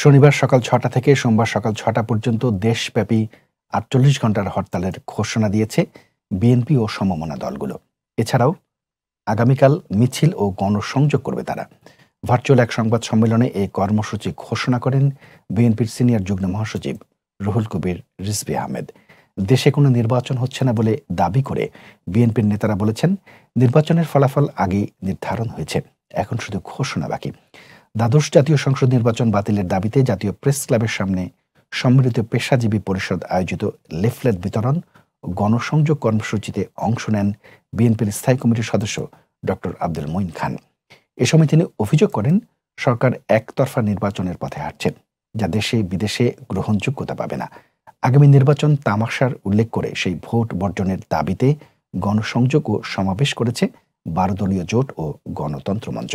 শনিবার সকাল ছটা থেকে সোমবার সকাল ছটা পর্যন্ত দেশব্যাপী আটচল্লিশ ঘন্টার হরতালের ঘোষণা দিয়েছে বিএনপি ও সমমনা দলগুলো এছাড়াও আগামীকাল মিছিল ও গণসংযোগ করবে তারা ভার্চুয়াল এক সংবাদ সম্মেলনে এই কর্মসূচি ঘোষণা করেন বিএনপির সিনিয়র যুগ্ম মহাসচিব রুহুল কবির রিসবি আহমেদ দেশে কোনো নির্বাচন হচ্ছে না বলে দাবি করে বিএনপির নেতারা বলেছেন নির্বাচনের ফলাফল আগেই নির্ধারণ হয়েছে এখন শুধু ঘোষণা বাকি দ্বাদশ জাতীয় সংসদ নির্বাচন বাতিলের দাবিতে জাতীয় প্রেস ক্লাবের সামনে সম্মিলিত পেশাজীবী পরিষদ আয়োজিত লেফলেট বিতরণ গণসংযোগ কর্মসূচিতে অংশ নেন বিএনপির স্থায়ী কমিটির সদস্য ডক্টর আব্দুল মঈন খান এ সময় তিনি অভিযোগ করেন সরকার একতরফা নির্বাচনের পথে হাঁটছে যা দেশে বিদেশে গ্রহণযোগ্যতা পাবে না আগামী নির্বাচন তামাশার উল্লেখ করে সেই ভোট বর্জনের দাবিতে গণসংযোগ ও সমাবেশ করেছে বারো দলীয় জোট ও গণতন্ত্র মঞ্চ